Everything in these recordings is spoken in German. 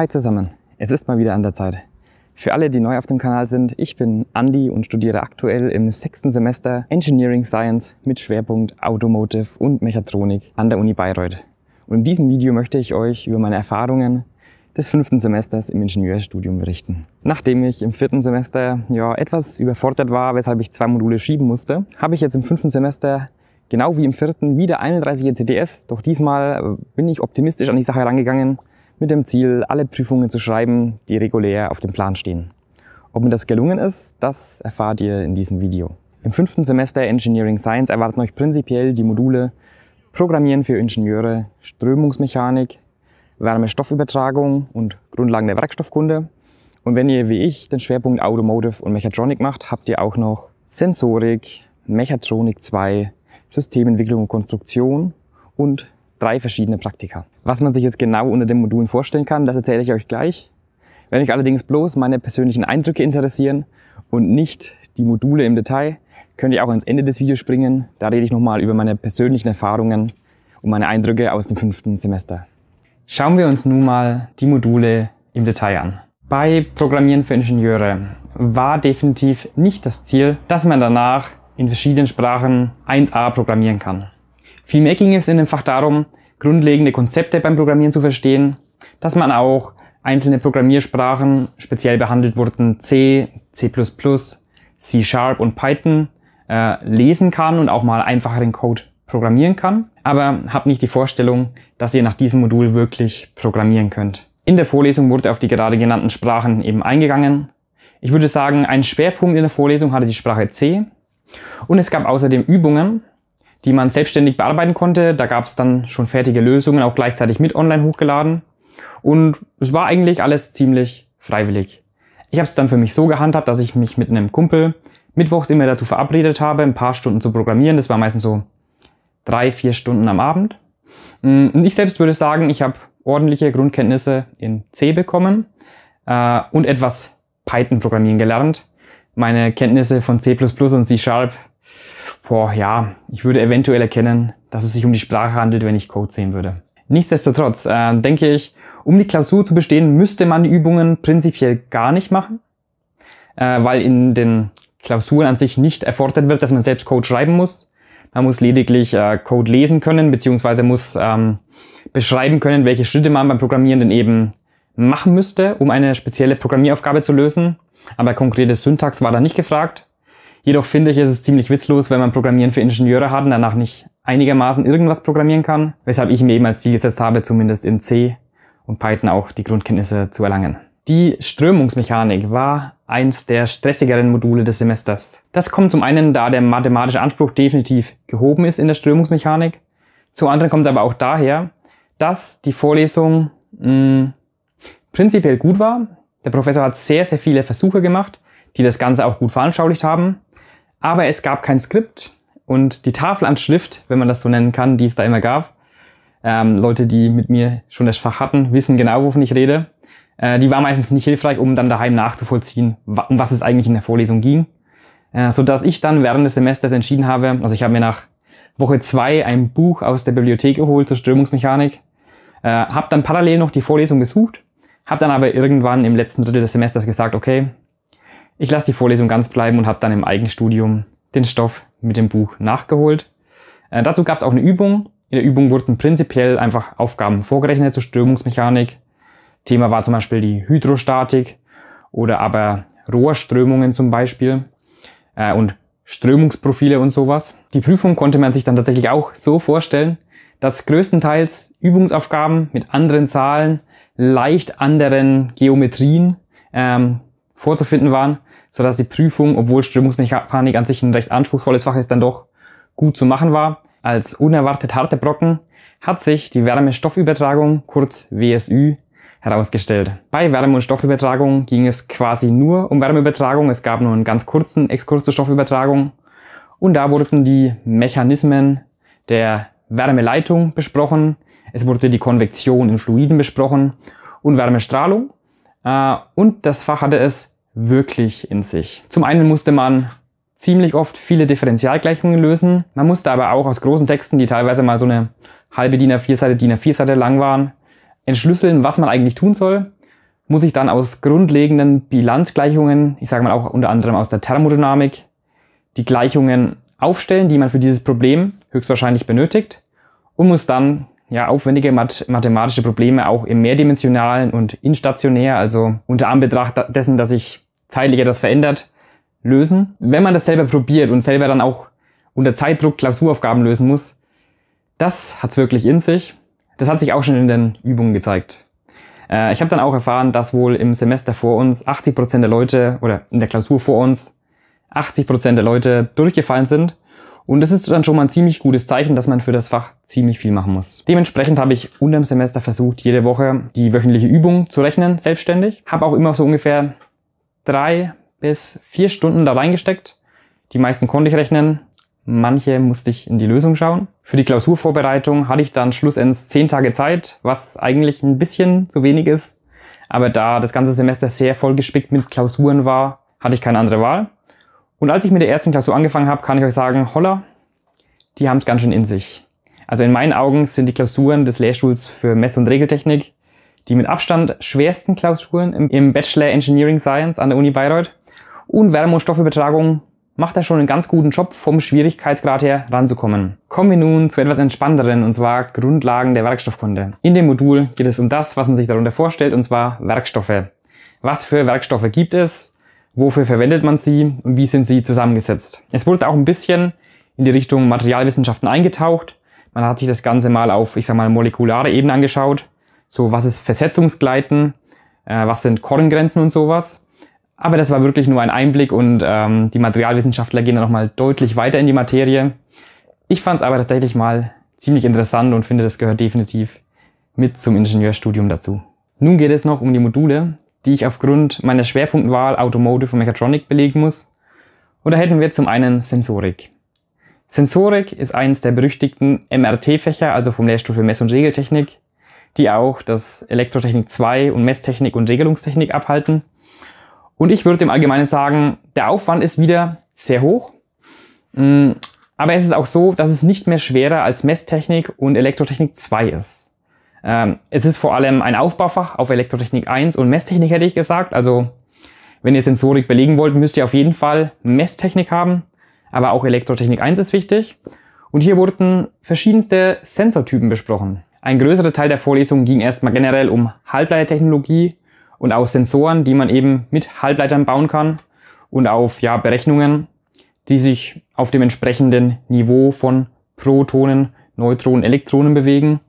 Hi zusammen, es ist mal wieder an der Zeit. Für alle, die neu auf dem Kanal sind, ich bin Andy und studiere aktuell im sechsten Semester Engineering Science mit Schwerpunkt Automotive und Mechatronik an der Uni Bayreuth. Und in diesem Video möchte ich euch über meine Erfahrungen des fünften Semesters im Ingenieurstudium berichten. Nachdem ich im vierten Semester ja, etwas überfordert war, weshalb ich zwei Module schieben musste, habe ich jetzt im fünften Semester genau wie im vierten wieder 31 e CDS. doch diesmal äh, bin ich optimistisch an die Sache herangegangen mit dem Ziel, alle Prüfungen zu schreiben, die regulär auf dem Plan stehen. Ob mir das gelungen ist, das erfahrt ihr in diesem Video. Im fünften Semester Engineering Science erwarten euch prinzipiell die Module Programmieren für Ingenieure, Strömungsmechanik, Wärmestoffübertragung und Grundlagen der Werkstoffkunde. Und wenn ihr wie ich den Schwerpunkt Automotive und Mechatronik macht, habt ihr auch noch Sensorik, Mechatronik 2, Systementwicklung und Konstruktion und drei verschiedene Praktika. Was man sich jetzt genau unter den Modulen vorstellen kann, das erzähle ich euch gleich. Wenn euch allerdings bloß meine persönlichen Eindrücke interessieren und nicht die Module im Detail, könnt ihr auch ans Ende des Videos springen. Da rede ich nochmal über meine persönlichen Erfahrungen und meine Eindrücke aus dem fünften Semester. Schauen wir uns nun mal die Module im Detail an. Bei Programmieren für Ingenieure war definitiv nicht das Ziel, dass man danach in verschiedenen Sprachen 1a programmieren kann. Vielmehr ging es in dem Fach darum, grundlegende Konzepte beim Programmieren zu verstehen, dass man auch einzelne Programmiersprachen speziell behandelt wurden, C, C++, C-Sharp und Python, äh, lesen kann und auch mal einfacheren Code programmieren kann, aber habt nicht die Vorstellung, dass ihr nach diesem Modul wirklich programmieren könnt. In der Vorlesung wurde auf die gerade genannten Sprachen eben eingegangen. Ich würde sagen, ein Schwerpunkt in der Vorlesung hatte die Sprache C und es gab außerdem Übungen, die man selbstständig bearbeiten konnte. Da gab es dann schon fertige Lösungen, auch gleichzeitig mit online hochgeladen. Und es war eigentlich alles ziemlich freiwillig. Ich habe es dann für mich so gehandhabt, dass ich mich mit einem Kumpel mittwochs immer dazu verabredet habe, ein paar Stunden zu programmieren. Das war meistens so drei, vier Stunden am Abend. Mm, und ich selbst würde sagen, ich habe ordentliche Grundkenntnisse in C bekommen äh, und etwas Python programmieren gelernt. Meine Kenntnisse von C++ und C Sharp boah, ja, ich würde eventuell erkennen, dass es sich um die Sprache handelt, wenn ich Code sehen würde. Nichtsdestotrotz äh, denke ich, um die Klausur zu bestehen, müsste man Übungen prinzipiell gar nicht machen, äh, weil in den Klausuren an sich nicht erfordert wird, dass man selbst Code schreiben muss. Man muss lediglich äh, Code lesen können, beziehungsweise muss ähm, beschreiben können, welche Schritte man beim Programmieren denn eben machen müsste, um eine spezielle Programmieraufgabe zu lösen. Aber konkrete Syntax war da nicht gefragt. Jedoch finde ich, ist es ziemlich witzlos, wenn man Programmieren für Ingenieure hat und danach nicht einigermaßen irgendwas programmieren kann, weshalb ich mir eben als Ziel gesetzt habe, zumindest in C und Python auch die Grundkenntnisse zu erlangen. Die Strömungsmechanik war eins der stressigeren Module des Semesters. Das kommt zum einen, da der mathematische Anspruch definitiv gehoben ist in der Strömungsmechanik. Zum anderen kommt es aber auch daher, dass die Vorlesung mh, hm, prinzipiell gut war. Der Professor hat sehr, sehr viele Versuche gemacht, die das Ganze auch gut veranschaulicht haben. Aber es gab kein Skript und die Tafelanschrift, wenn man das so nennen kann, die es da immer gab, ähm, Leute, die mit mir schon das Fach hatten, wissen genau, wovon ich rede. Äh, die war meistens nicht hilfreich, um dann daheim nachzuvollziehen, um was es eigentlich in der Vorlesung ging. Äh, sodass ich dann während des Semesters entschieden habe, also ich habe mir nach Woche zwei ein Buch aus der Bibliothek geholt zur Strömungsmechanik, äh, habe dann parallel noch die Vorlesung besucht, habe dann aber irgendwann im letzten Drittel des Semesters gesagt, okay, ich lasse die Vorlesung ganz bleiben und habe dann im Eigenstudium den Stoff mit dem Buch nachgeholt. Äh, dazu gab es auch eine Übung. In der Übung wurden prinzipiell einfach Aufgaben vorgerechnet zur Strömungsmechanik. Thema war zum Beispiel die Hydrostatik oder aber Rohrströmungen zum Beispiel äh, und Strömungsprofile und sowas. Die Prüfung konnte man sich dann tatsächlich auch so vorstellen, dass größtenteils Übungsaufgaben mit anderen Zahlen, leicht anderen Geometrien ähm, vorzufinden waren sodass die Prüfung, obwohl Strömungsmechanik an sich ein recht anspruchsvolles Fach ist, dann doch gut zu machen war. Als unerwartet harte Brocken hat sich die Wärmestoffübertragung, kurz WSÜ, herausgestellt. Bei Wärme- und Stoffübertragung ging es quasi nur um Wärmeübertragung. Es gab nur einen ganz kurzen Exkurs zur Stoffübertragung. Und da wurden die Mechanismen der Wärmeleitung besprochen. Es wurde die Konvektion in Fluiden besprochen und Wärmestrahlung. Äh, und das Fach hatte es wirklich in sich. Zum einen musste man ziemlich oft viele Differentialgleichungen lösen. Man musste aber auch aus großen Texten, die teilweise mal so eine halbe DIN A4-Seite, DIN A4-Seite lang waren, entschlüsseln, was man eigentlich tun soll. Muss ich dann aus grundlegenden Bilanzgleichungen, ich sage mal auch unter anderem aus der Thermodynamik, die Gleichungen aufstellen, die man für dieses Problem höchstwahrscheinlich benötigt und muss dann ja, aufwendige math mathematische Probleme auch im mehrdimensionalen und instationär, also unter Anbetracht dessen, dass sich zeitlich etwas verändert, lösen. Wenn man das selber probiert und selber dann auch unter Zeitdruck Klausuraufgaben lösen muss, das hat's wirklich in sich. Das hat sich auch schon in den Übungen gezeigt. Äh, ich habe dann auch erfahren, dass wohl im Semester vor uns 80% Prozent der Leute oder in der Klausur vor uns 80% Prozent der Leute durchgefallen sind und das ist dann schon mal ein ziemlich gutes Zeichen, dass man für das Fach ziemlich viel machen muss. Dementsprechend habe ich unter dem Semester versucht, jede Woche die wöchentliche Übung zu rechnen, selbstständig. Habe auch immer so ungefähr drei bis vier Stunden da reingesteckt. Die meisten konnte ich rechnen, manche musste ich in die Lösung schauen. Für die Klausurvorbereitung hatte ich dann schlussendlich zehn Tage Zeit, was eigentlich ein bisschen zu wenig ist. Aber da das ganze Semester sehr vollgespickt mit Klausuren war, hatte ich keine andere Wahl. Und als ich mit der ersten Klausur angefangen habe, kann ich euch sagen, holla, die haben es ganz schön in sich. Also in meinen Augen sind die Klausuren des Lehrstuhls für Mess- und Regeltechnik die mit Abstand schwersten Klausuren im Bachelor Engineering Science an der Uni Bayreuth. Und Wärme- und Stoffübertragung macht da schon einen ganz guten Job, vom Schwierigkeitsgrad her ranzukommen. Kommen wir nun zu etwas entspannteren, und zwar Grundlagen der Werkstoffkunde. In dem Modul geht es um das, was man sich darunter vorstellt, und zwar Werkstoffe. Was für Werkstoffe gibt es? Wofür verwendet man sie und wie sind sie zusammengesetzt? Es wurde auch ein bisschen in die Richtung Materialwissenschaften eingetaucht. Man hat sich das Ganze mal auf, ich sag mal, molekulare Ebene angeschaut. So, was ist Versetzungsgleiten? Äh, was sind Korngrenzen und sowas? Aber das war wirklich nur ein Einblick und ähm, die Materialwissenschaftler gehen dann nochmal deutlich weiter in die Materie. Ich fand es aber tatsächlich mal ziemlich interessant und finde, das gehört definitiv mit zum Ingenieurstudium dazu. Nun geht es noch um die Module, die ich aufgrund meiner Schwerpunktwahl Automotive und Mechatronic belegen muss. Und da hätten wir zum einen Sensorik. Sensorik ist eines der berüchtigten MRT-Fächer, also vom Lehrstuhl für Mess- und Regeltechnik, die auch das Elektrotechnik 2 und Messtechnik und Regelungstechnik abhalten. Und ich würde im Allgemeinen sagen, der Aufwand ist wieder sehr hoch. Mm, aber es ist auch so, dass es nicht mehr schwerer als Messtechnik und Elektrotechnik 2 ist. Ähm, es ist vor allem ein Aufbaufach auf Elektrotechnik 1 und Messtechnik, hätte ich gesagt. Also wenn ihr Sensorik belegen wollt, müsst ihr auf jeden Fall Messtechnik haben, aber auch Elektrotechnik 1 ist wichtig. Und hier wurden verschiedenste Sensortypen besprochen. Ein größerer Teil der Vorlesung ging erstmal generell um Halbleitertechnologie und auch Sensoren, die man eben mit Halbleitern bauen kann und auf ja, Berechnungen, die sich auf dem entsprechenden Niveau von Protonen, Neutronen, Elektronen bewegen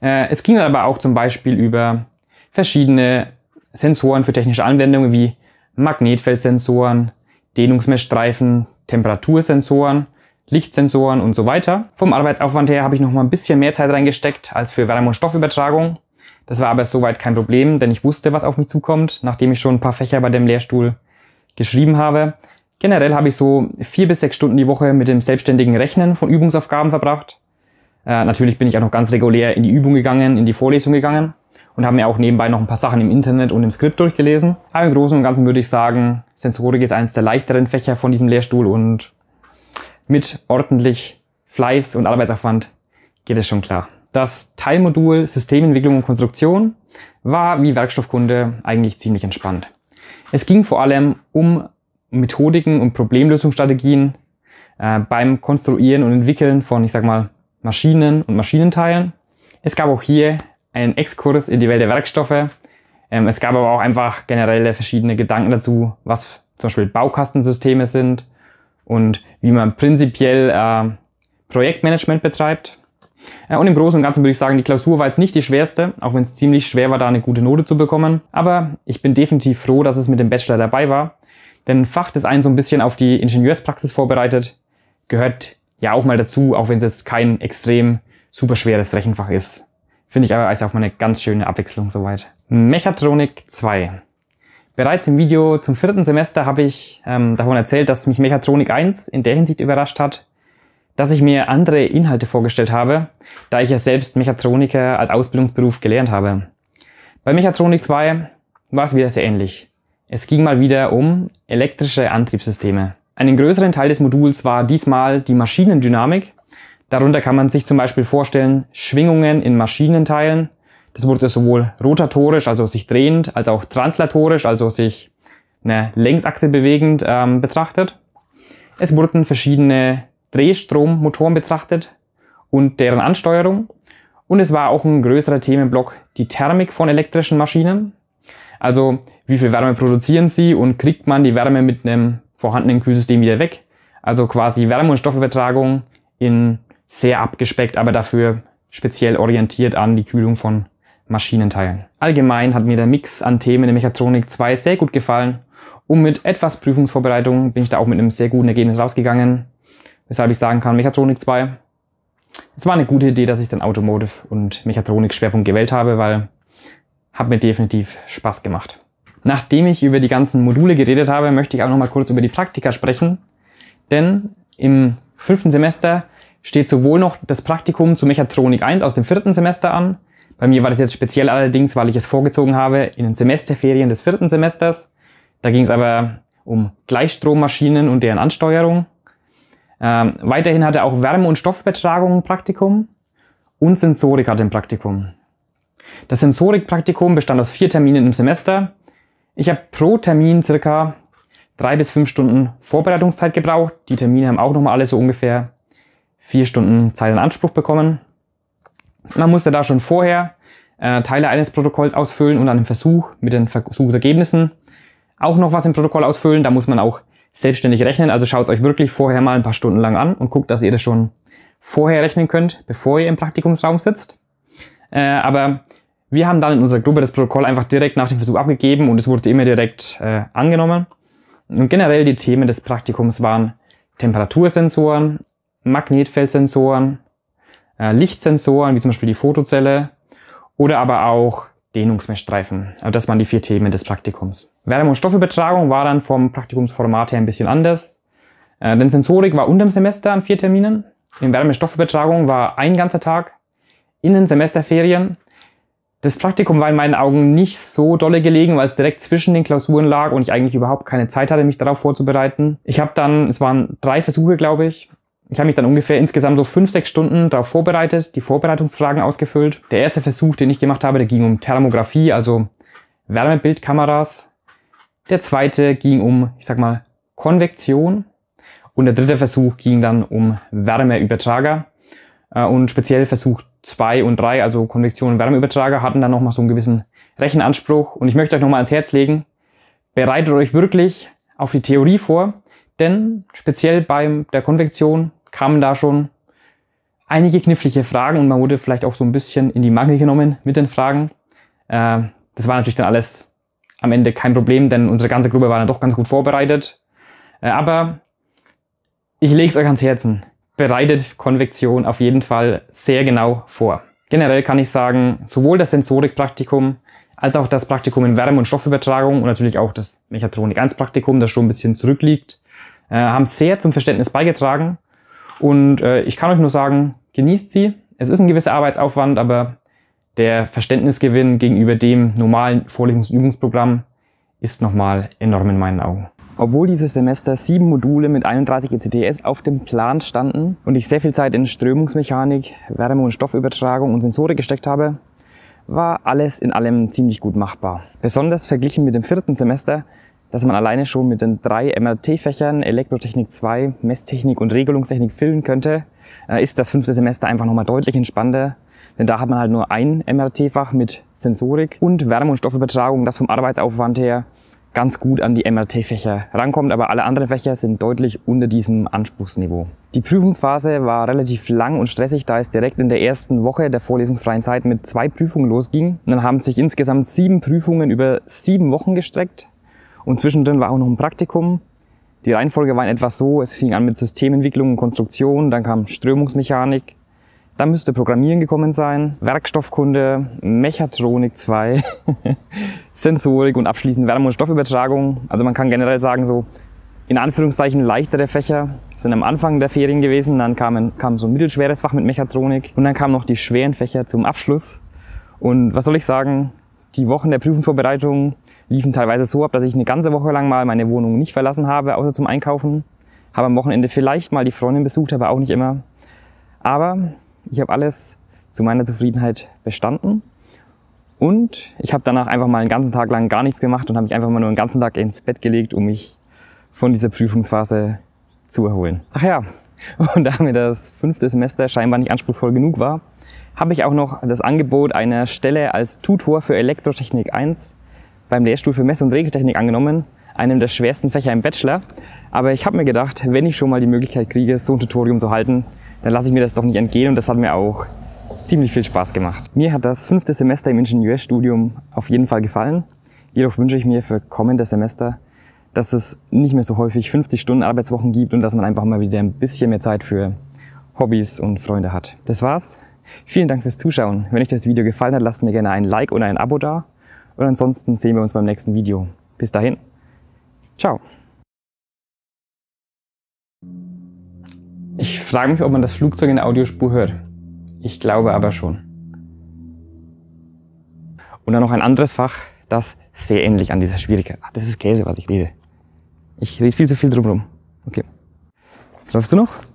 äh, es ging aber auch zum Beispiel über verschiedene Sensoren für technische Anwendungen wie Magnetfeldsensoren, Dehnungsmessstreifen, Temperatursensoren, Lichtsensoren und so weiter. Vom Arbeitsaufwand her habe ich noch mal ein bisschen mehr Zeit reingesteckt als für Wärme- und Stoffübertragung. Das war aber soweit kein Problem, denn ich wusste, was auf mich zukommt, nachdem ich schon ein paar Fächer bei dem Lehrstuhl geschrieben habe. Generell habe ich so vier bis sechs Stunden die Woche mit dem selbstständigen Rechnen von Übungsaufgaben verbracht. Äh, natürlich bin ich auch noch ganz regulär in die Übung gegangen, in die Vorlesung gegangen und habe mir auch nebenbei noch ein paar Sachen im Internet und im Skript durchgelesen. Aber im Großen und Ganzen würde ich sagen, Sensorik ist eines der leichteren Fächer von diesem Lehrstuhl und mit ordentlich Fleiß und Arbeitsaufwand geht es schon klar. Das Teilmodul Systementwicklung und Konstruktion war wie Werkstoffkunde eigentlich ziemlich entspannt. Es ging vor allem um Methodiken und Problemlösungsstrategien äh, beim Konstruieren und Entwickeln von, ich sag mal, Maschinen und Maschinenteilen. Es gab auch hier einen Exkurs in die Welt der Werkstoffe. Ähm, es gab aber auch einfach generelle verschiedene Gedanken dazu, was zum Beispiel Baukastensysteme sind und wie man prinzipiell äh, Projektmanagement betreibt. Äh, und im Großen und Ganzen würde ich sagen, die Klausur war jetzt nicht die schwerste, auch wenn es ziemlich schwer war, da eine gute Note zu bekommen. Aber ich bin definitiv froh, dass es mit dem Bachelor dabei war. Denn Fach, das einen so ein bisschen auf die Ingenieurspraxis vorbereitet, gehört ja auch mal dazu, auch wenn es jetzt kein extrem super schweres Rechenfach ist. Finde ich aber als auch mal eine ganz schöne Abwechslung soweit. Mechatronik 2. Bereits im Video zum vierten Semester habe ich ähm, davon erzählt, dass mich Mechatronik 1 in der Hinsicht überrascht hat, dass ich mir andere Inhalte vorgestellt habe, da ich ja selbst Mechatroniker als Ausbildungsberuf gelernt habe. Bei Mechatronik 2 war es wieder sehr ähnlich. Es ging mal wieder um elektrische Antriebssysteme. Einen größeren Teil des Moduls war diesmal die Maschinendynamik. Darunter kann man sich zum Beispiel vorstellen Schwingungen in Maschinenteilen. Das wurde sowohl rotatorisch, also sich drehend, als auch translatorisch, also sich eine Längsachse bewegend ähm, betrachtet. Es wurden verschiedene Drehstrommotoren betrachtet und deren Ansteuerung. Und es war auch ein größerer Themenblock die Thermik von elektrischen Maschinen. Also wie viel Wärme produzieren sie und kriegt man die Wärme mit einem vorhandenen Kühlsystem wieder weg. Also quasi Wärme- und Stoffübertragung in sehr abgespeckt, aber dafür speziell orientiert an die Kühlung von Maschinenteilen. Allgemein hat mir der Mix an Themen in Mechatronik 2 sehr gut gefallen und mit etwas Prüfungsvorbereitung bin ich da auch mit einem sehr guten Ergebnis rausgegangen, weshalb ich sagen kann, Mechatronik 2. Es war eine gute Idee, dass ich dann Automotive und Mechatronik Schwerpunkt gewählt habe, weil hat mir definitiv Spaß gemacht. Nachdem ich über die ganzen Module geredet habe, möchte ich auch nochmal kurz über die Praktika sprechen. Denn im fünften Semester steht sowohl noch das Praktikum zu Mechatronik 1 aus dem vierten Semester an. Bei mir war das jetzt speziell allerdings, weil ich es vorgezogen habe in den Semesterferien des vierten Semesters. Da ging es aber um Gleichstrommaschinen und deren Ansteuerung. Ähm, weiterhin hatte auch Wärme- und Stoffübertragung ein Praktikum und Sensorik hatte ein Praktikum. Das Sensorikpraktikum bestand aus vier Terminen im Semester ich habe pro Termin circa drei bis fünf Stunden Vorbereitungszeit gebraucht. Die Termine haben auch nochmal alle so ungefähr vier Stunden Zeit in Anspruch bekommen. Man musste da schon vorher äh, Teile eines Protokolls ausfüllen und einen Versuch mit den Versuchsergebnissen auch noch was im Protokoll ausfüllen. Da muss man auch selbstständig rechnen. Also schaut euch wirklich vorher mal ein paar Stunden lang an und guckt, dass ihr das schon vorher rechnen könnt, bevor ihr im Praktikumsraum sitzt. Äh, aber wir haben dann in unserer Gruppe das Protokoll einfach direkt nach dem Versuch abgegeben und es wurde immer direkt äh, angenommen. Und generell die Themen des Praktikums waren Temperatursensoren, Magnetfeldsensoren, äh, Lichtsensoren, wie zum Beispiel die Fotozelle oder aber auch Dehnungsmessstreifen. Also das waren die vier Themen des Praktikums. Wärme- und Stoffübertragung war dann vom Praktikumsformat her ein bisschen anders. Äh, denn Sensorik war unterm Semester an vier Terminen. In Wärme- und Stoffübertragung war ein ganzer Tag. In den Semesterferien das Praktikum war in meinen Augen nicht so dolle gelegen, weil es direkt zwischen den Klausuren lag und ich eigentlich überhaupt keine Zeit hatte, mich darauf vorzubereiten. Ich habe dann, es waren drei Versuche, glaube ich. Ich habe mich dann ungefähr insgesamt so fünf, sechs Stunden darauf vorbereitet, die Vorbereitungsfragen ausgefüllt. Der erste Versuch, den ich gemacht habe, der ging um Thermografie, also Wärmebildkameras. Der zweite ging um, ich sag mal, Konvektion. Und der dritte Versuch ging dann um Wärmeübertrager äh, und speziell Versuch 2 und 3, also Konvektion und Wärmeübertrager, hatten dann nochmal so einen gewissen Rechenanspruch. Und ich möchte euch nochmal ans Herz legen, bereitet euch wirklich auf die Theorie vor, denn speziell bei der Konvektion kamen da schon einige knifflige Fragen und man wurde vielleicht auch so ein bisschen in die Mangel genommen mit den Fragen. Äh, das war natürlich dann alles am Ende kein Problem, denn unsere ganze Gruppe war dann doch ganz gut vorbereitet. Äh, aber ich lege es euch ans Herzen bereitet Konvektion auf jeden Fall sehr genau vor. Generell kann ich sagen, sowohl das Sensorikpraktikum als auch das Praktikum in Wärme- und Stoffübertragung und natürlich auch das Mechatronik 1-Praktikum, das schon ein bisschen zurückliegt, äh, haben sehr zum Verständnis beigetragen. Und äh, ich kann euch nur sagen, genießt sie. Es ist ein gewisser Arbeitsaufwand, aber der Verständnisgewinn gegenüber dem normalen und Übungsprogramm ist nochmal enorm in meinen Augen. Obwohl dieses Semester sieben Module mit 31 ECTS auf dem Plan standen und ich sehr viel Zeit in Strömungsmechanik, Wärme- und Stoffübertragung und Sensorik gesteckt habe, war alles in allem ziemlich gut machbar. Besonders verglichen mit dem vierten Semester, dass man alleine schon mit den drei MRT-Fächern Elektrotechnik 2, Messtechnik und Regelungstechnik füllen könnte, äh, ist das fünfte Semester einfach nochmal deutlich entspannter. Denn da hat man halt nur ein MRT-Fach mit Sensorik und Wärme- und Stoffübertragung, das vom Arbeitsaufwand her ganz gut an die MRT-Fächer rankommt, aber alle anderen Fächer sind deutlich unter diesem Anspruchsniveau. Die Prüfungsphase war relativ lang und stressig, da es direkt in der ersten Woche der vorlesungsfreien Zeit mit zwei Prüfungen losging. Und dann haben sich insgesamt sieben Prüfungen über sieben Wochen gestreckt und zwischendrin war auch noch ein Praktikum. Die Reihenfolge war in etwa so, es fing an mit Systementwicklung und Konstruktion, dann kam Strömungsmechanik, dann müsste Programmieren gekommen sein, Werkstoffkunde, Mechatronik 2, Sensorik und abschließend Wärme- und Stoffübertragung. Also man kann generell sagen, so in Anführungszeichen leichtere Fächer sind am Anfang der Ferien gewesen, dann kam, kam so ein mittelschweres Fach mit Mechatronik und dann kamen noch die schweren Fächer zum Abschluss. Und was soll ich sagen, die Wochen der Prüfungsvorbereitung liefen teilweise so ab, dass ich eine ganze Woche lang mal meine Wohnung nicht verlassen habe, außer zum Einkaufen. Habe am Wochenende vielleicht mal die Freundin besucht, aber auch nicht immer. Aber ich habe alles zu meiner Zufriedenheit bestanden und ich habe danach einfach mal einen ganzen Tag lang gar nichts gemacht und habe mich einfach mal nur einen ganzen Tag ins Bett gelegt, um mich von dieser Prüfungsphase zu erholen. Ach ja, und da mir das fünfte Semester scheinbar nicht anspruchsvoll genug war, habe ich auch noch das Angebot einer Stelle als Tutor für Elektrotechnik 1 beim Lehrstuhl für Mess- und Regeltechnik angenommen, einem der schwersten Fächer im Bachelor. Aber ich habe mir gedacht, wenn ich schon mal die Möglichkeit kriege, so ein Tutorium zu halten, dann lasse ich mir das doch nicht entgehen und das hat mir auch ziemlich viel Spaß gemacht. Mir hat das fünfte Semester im Ingenieurstudium auf jeden Fall gefallen. Jedoch wünsche ich mir für kommende Semester, dass es nicht mehr so häufig 50 Stunden Arbeitswochen gibt und dass man einfach mal wieder ein bisschen mehr Zeit für Hobbys und Freunde hat. Das war's. Vielen Dank fürs Zuschauen. Wenn euch das Video gefallen hat, lasst mir gerne ein Like oder ein Abo da. Und ansonsten sehen wir uns beim nächsten Video. Bis dahin, ciao. Ich frage mich, ob man das Flugzeug in der Audiospur hört. Ich glaube aber schon. Und dann noch ein anderes Fach, das sehr ähnlich an dieser Schwierigkeit. Ach, das ist Käse, was ich rede. Ich rede viel zu viel drumherum. Okay. Läufst du noch?